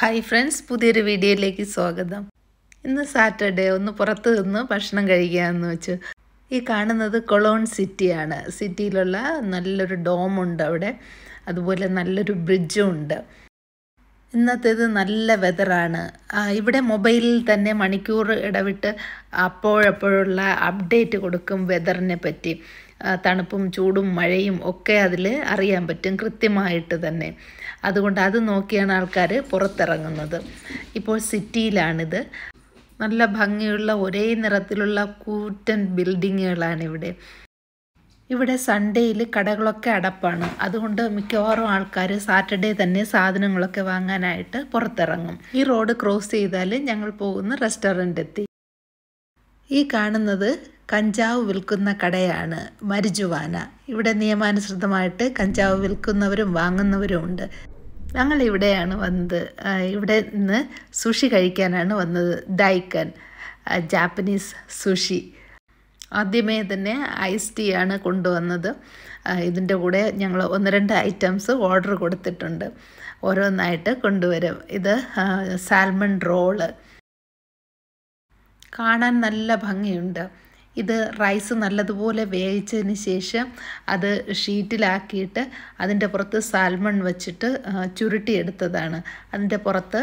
hi friends പുതിയൊരു വീഡിയോയിലേക്ക് സ്വാഗതം ഇന്ന് സാറ്റർഡേ ഒന്ന് പുറത്ത് നിന്ന് ഭക്ഷണം കഴിക്കുകയെന്ന് വെച്ചു ഈ കാണുന്നത് കൊളോൺ സിറ്റിയാണ് സിറ്റിയിലുള്ള നല്ലൊരു ഡോമുണ്ട് അവിടെ അതുപോലെ നല്ലൊരു ബ്രിഡ്ജും ഉണ്ട് ഇന്നത്തേത് നല്ല വെതറാണ് ഇവിടെ മൊബൈലിൽ തന്നെ മണിക്കൂർ ഇടവിട്ട് അപ്പോഴപ്പോഴുള്ള അപ്ഡേറ്റ് കൊടുക്കും വെതറിനെ പറ്റി തണുപ്പും ചൂടും മഴയും ഒക്കെ അതിൽ അറിയാൻ പറ്റും കൃത്യമായിട്ട് തന്നെ അതുകൊണ്ട് അത് നോക്കിയാണ് ആൾക്കാർ പുറത്തിറങ്ങുന്നത് ഇപ്പോൾ സിറ്റിയിലാണിത് നല്ല ഭംഗിയുള്ള ഒരേ നിറത്തിലുള്ള കൂറ്റൻ ഇവിടെ ഇവിടെ സൺഡേയിൽ കടകളൊക്കെ അടപ്പാണ് അതുകൊണ്ട് മിക്കവാറും ആൾക്കാർ സാറ്റർഡേ തന്നെ സാധനങ്ങളൊക്കെ വാങ്ങാനായിട്ട് പുറത്തിറങ്ങും ഈ റോഡ് ക്രോസ് ചെയ്താൽ ഞങ്ങൾ പോകുന്ന റെസ്റ്റോറൻ്റ് എത്തി ഈ കാണുന്നത് കഞ്ചാവ് വിൽക്കുന്ന കടയാണ് മരിജുവാന ഇവിടെ നിയമാനുസൃതമായിട്ട് കഞ്ചാവ് വിൽക്കുന്നവരും വാങ്ങുന്നവരും ഉണ്ട് ഞങ്ങൾ ഇവിടെയാണ് വന്നത് ഇവിടെ നിന്ന് സുഷി കഴിക്കാനാണ് വന്നത് ഡൈക്കൻ ജാപ്പനീസ് സുഷി ആദ്യമേ തന്നെ ഐസ് ടീ ആണ് കൊണ്ടുവന്നത് ഇതിൻ്റെ കൂടെ ഞങ്ങൾ ഒന്ന് രണ്ട് ഐറ്റംസ് ഓർഡർ കൊടുത്തിട്ടുണ്ട് ഓരോന്നായിട്ട് കൊണ്ടുവരും ഇത് സാൽമൺ റോള് കാണാൻ നല്ല ഭംഗിയുണ്ട് ഇത് റൈസ് നല്ലതുപോലെ വേവിച്ചതിന് ശേഷം അത് ഷീറ്റിലാക്കിയിട്ട് അതിൻ്റെ പുറത്ത് സാൽമൺ വെച്ചിട്ട് ചുരുട്ടിയെടുത്തതാണ് അതിൻ്റെ പുറത്ത്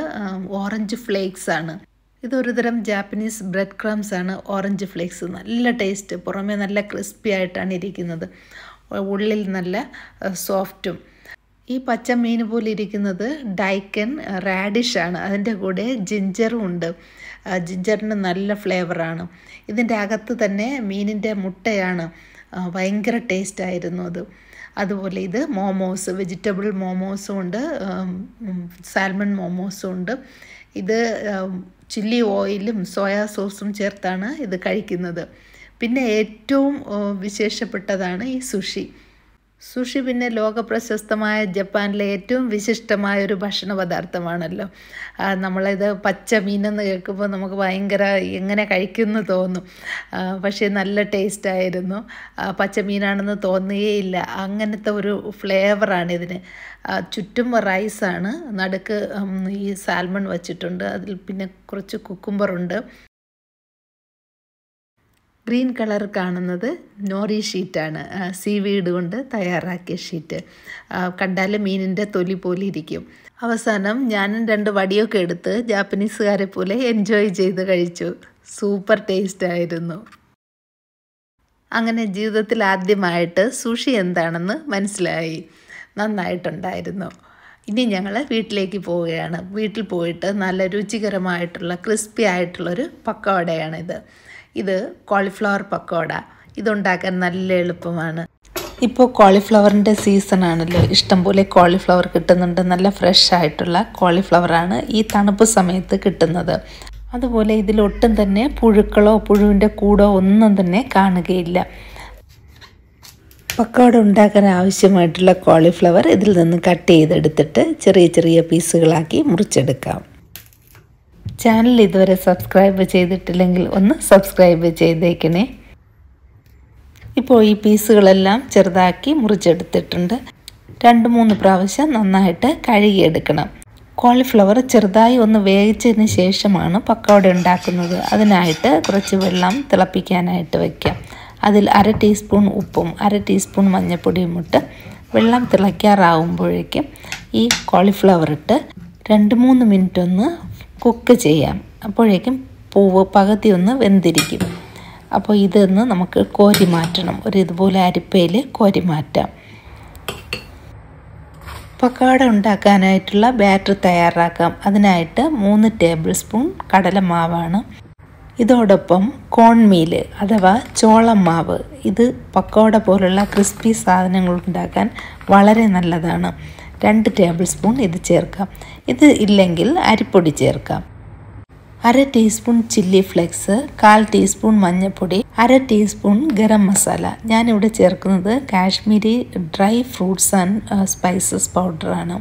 ഓറഞ്ച് ഫ്ലേക്സ് ആണ് ഇതൊരു തരം ജാപ്പനീസ് ബ്രെഡ് ക്രംസ് ആണ് ഓറഞ്ച് ഫ്ലേക്സ് നല്ല ടേസ്റ്റ് പുറമേ നല്ല ക്രിസ്പി ആയിട്ടാണ് ഇരിക്കുന്നത് ഉള്ളിൽ നല്ല സോഫ്റ്റും ഈ പച്ച മീൻ പോലെ ഇരിക്കുന്നത് ഡൈക്കൻ റാഡിഷാണ് അതിൻ്റെ കൂടെ ജിഞ്ചറും ഉണ്ട് ജിഞ്ചറിന് നല്ല ഫ്ലേവറാണ് ഇതിൻ്റെ അകത്ത് തന്നെ മീനിൻ്റെ മുട്ടയാണ് ഭയങ്കര ടേസ്റ്റായിരുന്നു അത് അതുപോലെ ഇത് മോമോസ് വെജിറ്റബിൾ മോമോസും ഉണ്ട് സാൽമൺ മോമോസും ഉണ്ട് ഇത് ചില്ലി ഓയിലും സോയാ സോസും ചേർത്താണ് ഇത് കഴിക്കുന്നത് പിന്നെ ഏറ്റവും വിശേഷപ്പെട്ടതാണ് ഈ സുഷി സുഷി പിന്നെ ലോക പ്രശസ്തമായ ജപ്പാനിലെ ഏറ്റവും വിശിഷ്ടമായ ഒരു ഭക്ഷണ പദാർത്ഥമാണല്ലോ നമ്മളിത് പച്ച മീനെന്ന് കേൾക്കുമ്പോൾ നമുക്ക് ഭയങ്കര എങ്ങനെ കഴിക്കുമെന്ന് തോന്നും പക്ഷേ നല്ല ടേസ്റ്റായിരുന്നു പച്ച മീനാണെന്ന് തോന്നുകയില്ല അങ്ങനത്തെ ഒരു ഫ്ലേവറാണ് ഇതിന് ചുറ്റും റൈസാണ് നടുക്ക് ഈ സാൽമൺ വച്ചിട്ടുണ്ട് അതിൽ പിന്നെ കുറച്ച് കുക്കുംബറുണ്ട് ഗ്രീൻ കളർ കാണുന്നത് നോറി ഷീറ്റാണ് സീവീഡ് കൊണ്ട് തയ്യാറാക്കിയ ഷീറ്റ് കണ്ടാൽ മീനിൻ്റെ തൊലി പോലെ ഇരിക്കും അവസാനം ഞാനും രണ്ട് വടിയൊക്കെ എടുത്ത് ജാപ്പനീസുകാരെ പോലെ എൻജോയ് ചെയ്ത് കഴിച്ചു സൂപ്പർ ടേസ്റ്റ് ആയിരുന്നു അങ്ങനെ ജീവിതത്തിൽ ആദ്യമായിട്ട് സുഷി എന്താണെന്ന് മനസ്സിലായി നന്നായിട്ടുണ്ടായിരുന്നു ഇനി ഞങ്ങൾ വീട്ടിലേക്ക് പോവുകയാണ് വീട്ടിൽ പോയിട്ട് നല്ല രുചികരമായിട്ടുള്ള ക്രിസ്പി ആയിട്ടുള്ളൊരു പക്കോടയാണിത് ഇത് കോളിഫ്ലവർ പക്കോട ഇതുണ്ടാക്കാൻ നല്ല എളുപ്പമാണ് ഇപ്പോൾ കോളിഫ്ലവറിൻ്റെ സീസൺ ആണല്ലോ ഇഷ്ടംപോലെ കോളിഫ്ലവർ കിട്ടുന്നുണ്ട് നല്ല ഫ്രഷ് ആയിട്ടുള്ള കോളിഫ്ലവറാണ് ഈ തണുപ്പ് സമയത്ത് കിട്ടുന്നത് അതുപോലെ ഇതിലൊട്ടും തന്നെ പുഴുക്കളോ പുഴുവിൻ്റെ കൂടോ ഒന്നും തന്നെ കാണുകയില്ല പക്കോട ഉണ്ടാക്കാൻ ആവശ്യമായിട്ടുള്ള കോളിഫ്ലവർ ഇതിൽ നിന്ന് കട്ട് ചെയ്തെടുത്തിട്ട് ചെറിയ ചെറിയ പീസുകളാക്കി മുറിച്ചെടുക്കാം ചാനൽ ഇതുവരെ സബ്സ്ക്രൈബ് ചെയ്തിട്ടില്ലെങ്കിൽ ഒന്ന് സബ്സ്ക്രൈബ് ചെയ്തേക്കണേ ഇപ്പോൾ ഈ പീസുകളെല്ലാം ചെറുതാക്കി മുറിച്ചെടുത്തിട്ടുണ്ട് രണ്ട് മൂന്ന് പ്രാവശ്യം നന്നായിട്ട് കഴുകിയെടുക്കണം കോളിഫ്ലവർ ചെറുതായി ഒന്ന് വേവിച്ചതിന് ശേഷമാണ് പക്കോട ഉണ്ടാക്കുന്നത് അതിനായിട്ട് കുറച്ച് വെള്ളം തിളപ്പിക്കാനായിട്ട് വയ്ക്കാം അതിൽ അര ടീസ്പൂൺ ഉപ്പും അര ടീസ്പൂൺ മഞ്ഞൾപ്പൊടിയും ഇട്ട് വെള്ളം തിളയ്ക്കാറാവുമ്പോഴേക്കും ഈ കോളിഫ്ലവർ ഇട്ട് രണ്ട് മൂന്ന് മിനിറ്റ് ഒന്ന് കുക്ക് ചെയ്യാം അപ്പോഴേക്കും പൂവ് പകുതി ഒന്ന് വെന്തിരിക്കും അപ്പോൾ ഇതൊന്ന് നമുക്ക് കോരി മാറ്റണം ഒരു ഇതുപോലെ അരിപ്പയിൽ കോരി മാറ്റാം പക്കാട ഉണ്ടാക്കാനായിട്ടുള്ള ബാറ്റർ തയ്യാറാക്കാം അതിനായിട്ട് മൂന്ന് ടേബിൾ സ്പൂൺ കടലമാവാണ് ഇതോടൊപ്പം കോൺമീൽ അഥവാ ചോളമാവ് ഇത് പക്കോട പോലുള്ള ക്രിസ്പി സാധനങ്ങൾ ഉണ്ടാക്കാൻ വളരെ നല്ലതാണ് രണ്ട് ടേബിൾ സ്പൂൺ ഇത് ചേർക്കാം ഇത് ഇല്ലെങ്കിൽ അരിപ്പൊടി ചേർക്കാം അര ടീസ്പൂൺ ചില്ലി ഫ്ലേക്സ് കാൽ ടീസ്പൂൺ മഞ്ഞൾപ്പൊടി അര ടീസ്പൂൺ ഗരം മസാല ഞാനിവിടെ ചേർക്കുന്നത് Kashmiri dry fruits and spices പൗഡറാണ്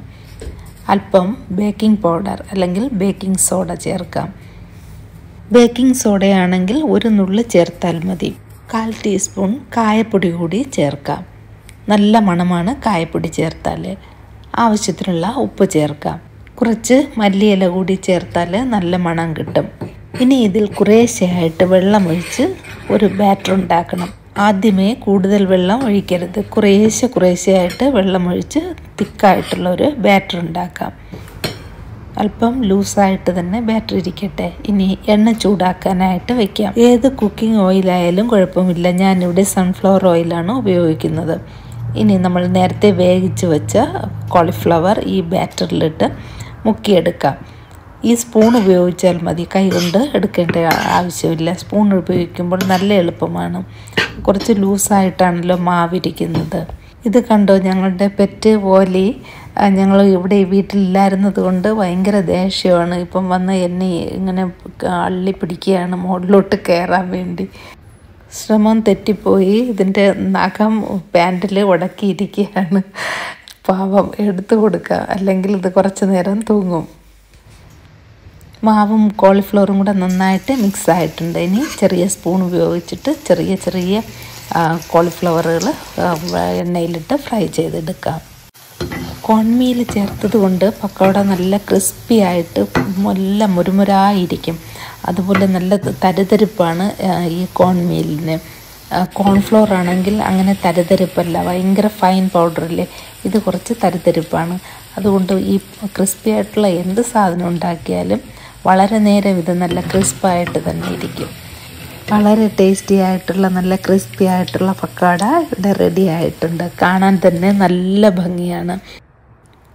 അല്പം ബേക്കിംഗ് പൗഡർ അല്ലെങ്കിൽ ബേക്കിംഗ് സോഡ ചേർക്കാം ബേക്കിംഗ് സോഡയാണെങ്കിൽ ഒരു നുള്ള് ചേർത്താൽ മതി കാൽ ടീസ്പൂൺ കായപ്പൊടി കൂടി ചേർക്കാം നല്ല മണമാണ് കായപ്പൊടി ചേർത്താൽ ആവശ്യത്തിനുള്ള ഉപ്പ് ചേർക്കാം കുറച്ച് മല്ലിയില കൂടി ചേർത്താൽ നല്ല മണം കിട്ടും ഇനി ഇതിൽ കുറേശ്ശെയായിട്ട് വെള്ളം ഒഴിച്ച് ഒരു ബാറ്റർ ഉണ്ടാക്കണം ആദ്യമേ കൂടുതൽ വെള്ളം ഒഴിക്കരുത് കുറേശ്ശെ കുറേശ്ശെയായിട്ട് വെള്ളം ഒഴിച്ച് തിക്കായിട്ടുള്ള ഒരു ബാറ്റർ ഉണ്ടാക്കാം അല്പം ലൂസായിട്ട് തന്നെ ബാറ്ററി ഇരിക്കട്ടെ ഇനി എണ്ണ ചൂടാക്കാനായിട്ട് വെക്കാം ഏത് കുക്കിംഗ് ഓയിലായാലും കുഴപ്പമില്ല ഞാനിവിടെ സൺഫ്ലവർ ഓയിലാണ് ഉപയോഗിക്കുന്നത് ഇനി നമ്മൾ നേരത്തെ വേവിച്ച് വെച്ച കോളിഫ്ലവർ ഈ ബാറ്ററിലിട്ട് മുക്കിയെടുക്കാം ഈ സ്പൂൺ ഉപയോഗിച്ചാൽ മതി കൈ കൊണ്ട് എടുക്കേണ്ട ആവശ്യമില്ല സ്പൂൺ ഉപയോഗിക്കുമ്പോൾ നല്ല എളുപ്പമാണ് കുറച്ച് ലൂസായിട്ടാണല്ലോ മാവിരിക്കുന്നത് ഇത് കണ്ടോ ഞങ്ങളുടെ പെറ്റ് പോലെ ഞങ്ങൾ ഇവിടെ വീട്ടിലില്ലായിരുന്നത് കൊണ്ട് ഭയങ്കര ദേഷ്യമാണ് ഇപ്പം വന്ന് എന്നെ ഇങ്ങനെ അള്ളി പിടിക്കുകയാണ് മുകളിലോട്ട് കയറാൻ വേണ്ടി ശ്രമം തെറ്റിപ്പോയി ഇതിൻ്റെ നഖം പാൻറ്റിൽ ഉടക്കിയിരിക്കുകയാണ് പാവം എടുത്തു കൊടുക്കുക അല്ലെങ്കിൽ ഇത് കുറച്ച് നേരം തൂങ്ങും മാവും കോളിഫ്ലവറും കൂടെ നന്നായിട്ട് മിക്സ് ആയിട്ടുണ്ട് ഇനി ചെറിയ സ്പൂൺ ഉപയോഗിച്ചിട്ട് ചെറിയ ചെറിയ കോളിഫ്ലവറുകൾ എണ്ണയിലിട്ട് ഫ്രൈ ചെയ്തെടുക്കാം കോൺമീൽ ചേർത്തത് കൊണ്ട് പക്കോട നല്ല ക്രിസ്പി ആയിട്ട് നല്ല മുരുമുരായിരിക്കും അതുപോലെ നല്ല തരുതരിപ്പാണ് ഈ കോൺമീലിന് കോൺഫ്ലോർ ആണെങ്കിൽ അങ്ങനെ തരുതരിപ്പല്ല ഭയങ്കര ഫൈൻ പൗഡറല്ലേ ഇത് കുറച്ച് തരുതരിപ്പാണ് അതുകൊണ്ട് ഈ ക്രിസ്പി ആയിട്ടുള്ള എന്ത് സാധനം ഉണ്ടാക്കിയാലും വളരെ നേരം ഇത് നല്ല ക്രിസ്പായിട്ട് തന്നെ ഇരിക്കും വളരെ ടേസ്റ്റി ആയിട്ടുള്ള നല്ല ക്രിസ്പി ആയിട്ടുള്ള പക്കാട ഇവിടെ റെഡി ആയിട്ടുണ്ട് കാണാൻ തന്നെ നല്ല ഭംഗിയാണ്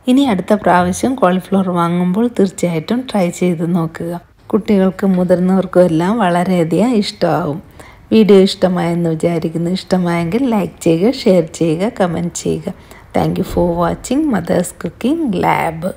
ഇനി അടുത്ത പ്രാവശ്യം കോളിഫ്ലവർ വാങ്ങുമ്പോൾ തീർച്ചയായിട്ടും ട്രൈ ചെയ്ത് നോക്കുക കുട്ടികൾക്കും മുതിർന്നവർക്കും എല്ലാം വളരെയധികം ഇഷ്ടമാവും വീഡിയോ ഇഷ്ടമായെന്ന് വിചാരിക്കുന്നു ഇഷ്ടമായെങ്കിൽ ലൈക്ക് ചെയ്യുക ഷെയർ ചെയ്യുക കമൻറ്റ് ചെയ്യുക thank you for watching Mother's Cooking lab